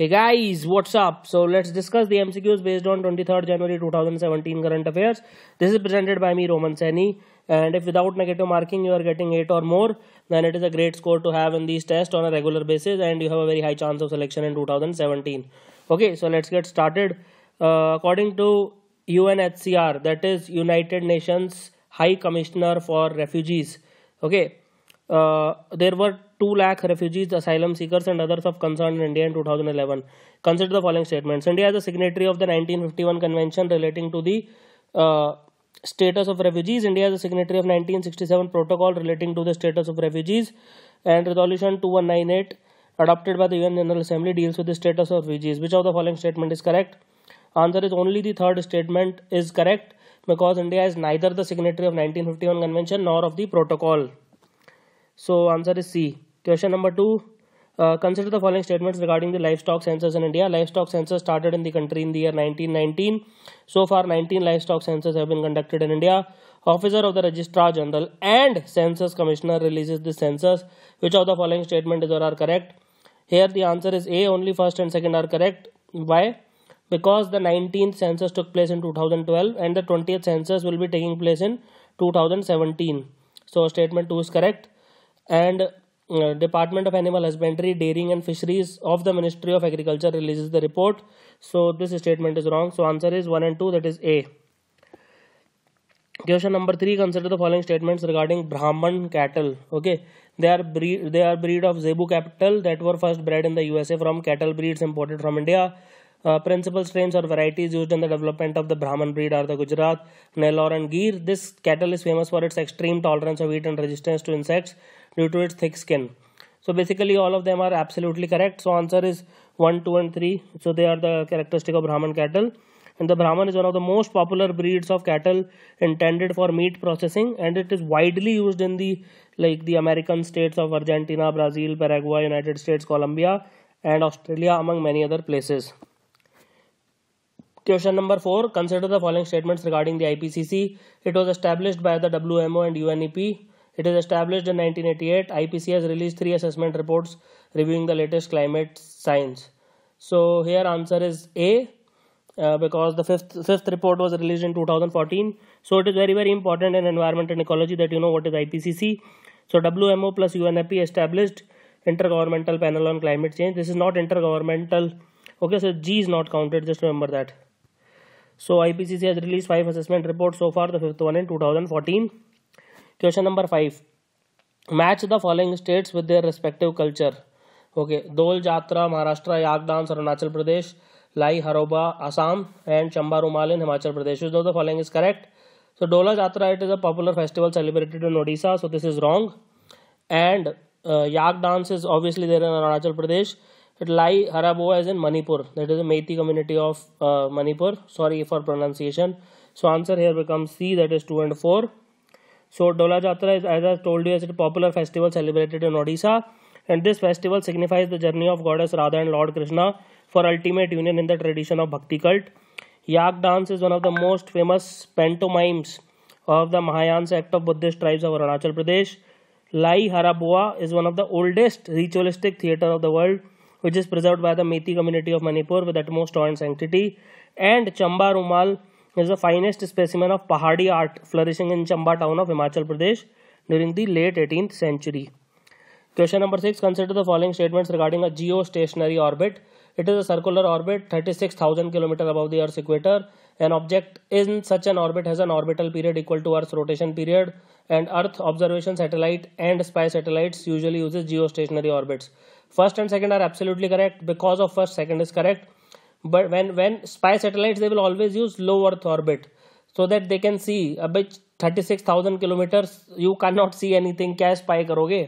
Hey guys, what's up? So let's discuss the MCQs based on 23rd January 2017 current affairs. This is presented by me Roman Seni and if without negative marking you are getting 8 or more then it is a great score to have in these tests on a regular basis and you have a very high chance of selection in 2017. Okay, so let's get started. Uh, according to UNHCR that is United Nations High Commissioner for Refugees. Okay, uh, there were 2 lakh refugees, asylum seekers and others of concern in India in 2011. Consider the following statements. India is a signatory of the 1951 convention relating to the uh, status of refugees. India is a signatory of 1967 protocol relating to the status of refugees and resolution 2198 adopted by the UN General Assembly deals with the status of refugees. Which of the following statement is correct? Answer is only the third statement is correct because India is neither the signatory of 1951 convention nor of the protocol. So answer is C. Question number two. Uh, consider the following statements regarding the livestock census in India. Livestock census started in the country in the year 1919. So far, 19 livestock censuses have been conducted in India. Officer of the Registrar General and Census Commissioner releases the census. Which of the following statement is or are correct? Here the answer is A. Only first and second are correct. Why? Because the 19th census took place in 2012 and the 20th census will be taking place in 2017. So statement 2 is correct. And uh, Department of Animal Husbandry, Dairying and Fisheries of the Ministry of Agriculture releases the report. So this statement is wrong. So answer is 1 and 2 that is A. Question number 3 consider the following statements regarding Brahman cattle. Okay. They are breed they are breed of Zebu cattle that were first bred in the USA from cattle breeds imported from India. Uh, principal strains or varieties used in the development of the Brahman breed are the Gujarat, Nellore and Gir. This cattle is famous for its extreme tolerance of heat and resistance to insects due to its thick skin. So basically all of them are absolutely correct. So answer is 1, 2 and 3. So they are the characteristic of Brahman cattle. And the Brahman is one of the most popular breeds of cattle intended for meat processing and it is widely used in the like the American states of Argentina, Brazil, Paraguay, United States, Colombia and Australia among many other places. Question number 4. Consider the following statements regarding the IPCC. It was established by the WMO and UNEP. It is established in 1988. IPCC has released three assessment reports reviewing the latest climate science. So here answer is A uh, because the fifth fifth report was released in 2014. So it is very very important in environment and ecology that you know what is IPCC. So WMO plus UNEP established intergovernmental panel on climate change. This is not intergovernmental. Okay, so G is not counted. Just remember that. So IPCC has released five assessment reports so far, the fifth one in 2014. Question number five. Match the following states with their respective culture. Okay, Dol, Jatra, Maharashtra, Yak Dams, Arunachal Pradesh, Lai, Haroba, Assam and Chamba Rumal in Himachal Pradesh. Which of the following is correct? So Dola Jatra, it is a popular festival celebrated in Odisha, so this is wrong. And uh, Yak Dance is obviously there in Arunachal Pradesh. Lai Haraboa is in Manipur. That is the Meitei community of uh, Manipur. Sorry for pronunciation. So answer here becomes C. That is two and four. So Dola Jatra is, as I told you, is a popular festival celebrated in Odisha, and this festival signifies the journey of goddess Radha and Lord Krishna for ultimate union in the tradition of bhakti cult. Yak dance is one of the most famous pantomimes of the Mahayan sect of Buddhist tribes of Arunachal Pradesh. Lai Haraboa is one of the oldest ritualistic theater of the world which is preserved by the Methi community of Manipur with utmost awe and sanctity. And Chamba Rumal is the finest specimen of Pahadi art flourishing in Chamba town of Himachal Pradesh during the late 18th century. Question number 6. Consider the following statements regarding a geostationary orbit. It is a circular orbit 36,000 km above the Earth's equator. An object in such an orbit has an orbital period equal to Earth's rotation period and Earth observation satellite and spy satellites usually uses geostationary orbits first and second are absolutely correct because of first second is correct but when when spy satellites they will always use low earth orbit so that they can see a bit 36000 kilometers you cannot see anything kya spy karoge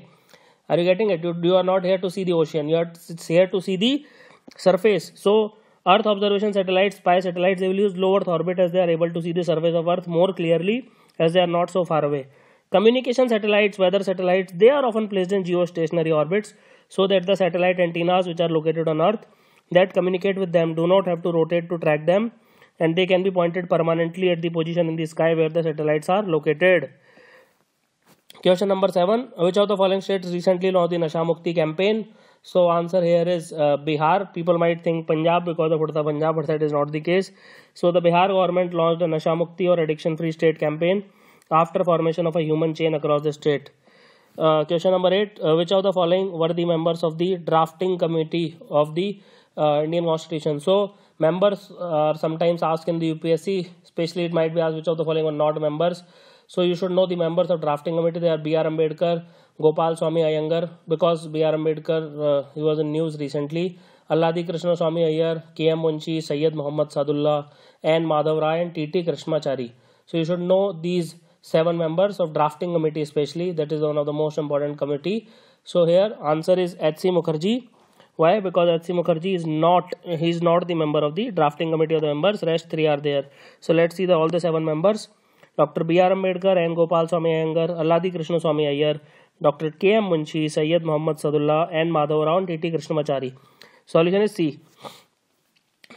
are you getting it you, you are not here to see the ocean you are here to see the surface so earth observation satellites spy satellites they will use low earth orbit as they are able to see the surface of earth more clearly as they are not so far away Communication satellites, weather satellites, they are often placed in geostationary orbits so that the satellite antennas which are located on Earth that communicate with them do not have to rotate to track them and they can be pointed permanently at the position in the sky where the satellites are located. Question number 7. Which of the following states recently launched the Nasha Mukti campaign? So answer here is uh, Bihar. People might think Punjab because of the Punjab but that is not the case. So the Bihar government launched the Nasha Mukti or addiction free state campaign after formation of a human chain across the state. Uh, question number 8 uh, which of the following were the members of the drafting committee of the uh, indian constitution so members are uh, sometimes asked in the upsc especially it might be asked which of the following were not members so you should know the members of drafting committee they are br ambedkar gopal swami iyengar because br ambedkar uh, he was in news recently alladi krishna swami iyer km munshi sayyid muhammad sadullah and madhav rai and tt krishnamachari so you should know these seven members of drafting committee especially that is one of the most important committee so here answer is hc mukherjee why because hc mukherjee is not he is not the member of the drafting committee of the members rest three are there so let's see the all the seven members dr b r ambedkar and gopal swami iyengar alladi krishna swami iyer dr k m munshi sayyed mohammad sadullah and madhav rao and tt krishnamachari solution is c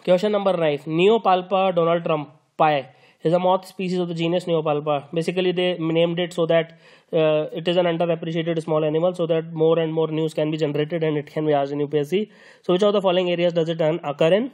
question number 9 neo palpa donald trump pie is a moth species of the genus Neopalpa. Basically, they named it so that uh, it is an underappreciated small animal so that more and more news can be generated and it can be asked in UPSC. So which of the following areas does it occur in?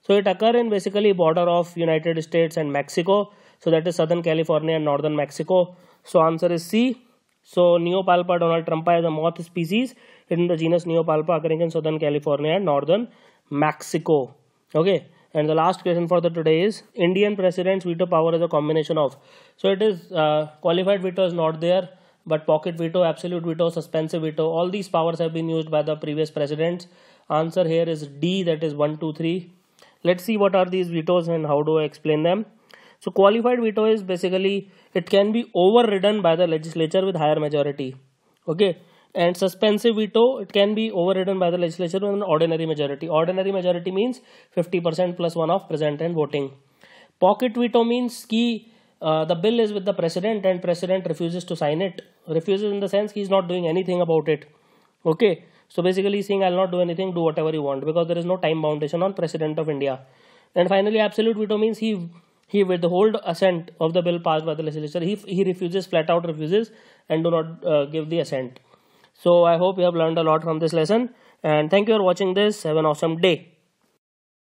So it occur in basically border of United States and Mexico. So that is Southern California and Northern Mexico. So answer is C. So Neopalpa Donald Trumpa is a moth species in the genus Neopalpa occurring in Southern California and Northern Mexico. Okay. And the last question for the today is Indian president's veto power is a combination of. So it is uh, qualified veto is not there, but pocket veto, absolute veto, suspensive veto, all these powers have been used by the previous presidents. Answer here is D, that is 1, 2, 3. Let's see what are these vetoes and how do I explain them. So qualified veto is basically it can be overridden by the legislature with higher majority. Okay and suspensive veto it can be overridden by the legislature with an ordinary majority ordinary majority means 50% plus 1 of present and voting pocket veto means key uh, the bill is with the president and president refuses to sign it refuses in the sense he is not doing anything about it okay so basically saying i'll not do anything do whatever you want because there is no time boundation on president of india and finally absolute veto means he he withhold assent of the bill passed by the legislature he, he refuses flat out refuses and do not uh, give the assent so I hope you have learned a lot from this lesson and thank you for watching this. Have an awesome day.